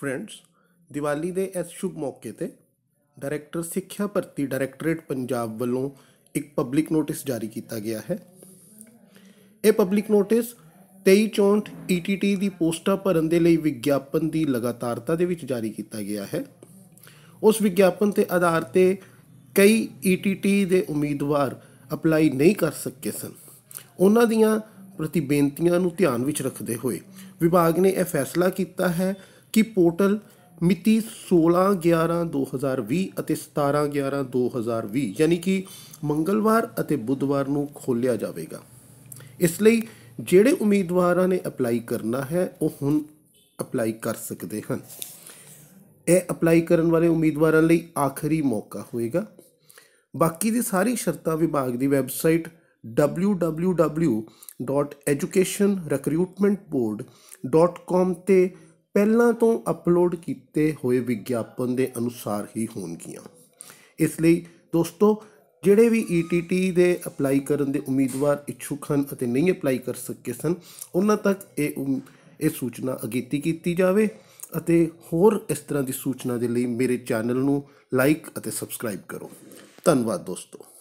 friends Diwali ਦੇ ਇਸ ਸ਼ੁਭ ਮੌਕੇ ਤੇ ਡਾਇਰੈਕਟਰ ਸਿੱਖਿਆ ਭਰਤੀ ਡਾਇਰੈਕਟੋਰੇਟ ਪੰਜਾਬ ਵੱਲੋਂ ਇੱਕ ਪਬਲਿਕ ਨੋਟਿਸ ਜਾਰੀ ਕੀਤਾ ਗਿਆ ਹੈ ਇਹ ਪਬਲਿਕ ਨੋਟਿਸ 2364 ETT ਦੀ ਪੋਸਟਾਂ ਭਰਨ ਦੇ ਲਈ ਵਿਗਿਆਪਨ ਦੀ ਲਗਾਤਾਰਤਾ ਦੇ ਵਿੱਚ ਜਾਰੀ ਕੀਤਾ ਗਿਆ ਹੈ ਉਸ ਵਿਗਿਆਪਨ ਤੇ ਆਧਾਰ ਤੇ ਕਈ ETT ਦੇ ਉਮੀਦਵਾਰ ਅਪਲਾਈ ਨਹੀਂ ਕਰ ਸਕੇ ਸਨ ਉਹਨਾਂ ਦੀਆਂ ਪ੍ਰਤੀ ਬੇਨਤੀਆਂ ਨੂੰ ਧਿਆਨ ਵਿੱਚ ਰੱਖਦੇ ਹੋਏ ਵਿਭਾਗ ਨੇ ਇਹ ਫੈਸਲਾ ਕੀਤਾ ਹੈ ਕਿ ਪੋਰਟਲ ਮਿਤੀ 16/11/2020 ਅਤੇ 17/11/2020 ਯਾਨੀ ਕਿ ਮੰਗਲਵਾਰ ਅਤੇ ਬੁੱਧਵਾਰ ਨੂੰ ਖੋਲ੍ਹਿਆ ਜਾਵੇਗਾ ਇਸ ਲਈ ਜਿਹੜੇ ਉਮੀਦਵਾਰਾਂ ਨੇ ਅਪਲਾਈ ਕਰਨਾ ਹੈ ਉਹ ਹੁਣ ਅਪਲਾਈ ਕਰ ਸਕਦੇ ਹਨ ਇਹ ਅਪਲਾਈ ਕਰਨ ਵਾਲੇ ਉਮੀਦਵਾਰਾਂ ਲਈ ਆਖਰੀ ਮੌਕਾ ਹੋਏਗਾ ਬਾਕੀ ਦੀ ਸਾਰੀ ਸ਼ਰਤਾਂ ਵਿਭਾਗ ਦੀ ਵੈਬਸਾਈਟ www.educationrecruitmentboard.com ਤੇ ਪਹਿਲਾਂ ਤੋਂ ਅਪਲੋਡ ਕੀਤੇ ਹੋਏ ਵਿਗਿਆਪਨ ਦੇ ਅਨੁਸਾਰ ਹੀ ਹੋਣਗੀਆਂ ਇਸ ਲਈ ਦੋਸਤੋ ਜਿਹੜੇ ਵੀ ETT ਦੇ ਅਪਲਾਈ ਕਰਨ ਦੇ ਉਮੀਦਵਾਰ ਇਛੁਕ ਹਨ ਅਤੇ ਨਹੀਂ ਅਪਲਾਈ ਕਰ ਸਕੇ ਸਨ ਉਹਨਾਂ ਤੱਕ ਇਹ ਇਹ ਸੂਚਨਾ ਅਗੇਤੀ ਕੀਤੀ ਜਾਵੇ ਅਤੇ ਹੋਰ ਇਸ ਤਰ੍ਹਾਂ ਦੀ ਸੂਚਨਾ ਦੇ ਲਈ ਮੇਰੇ ਚੈਨਲ ਨੂੰ ਲਾਈਕ ਅਤੇ ਸਬਸਕ੍ਰਾਈਬ ਕਰੋ ਧੰਨਵਾਦ ਦੋਸਤੋ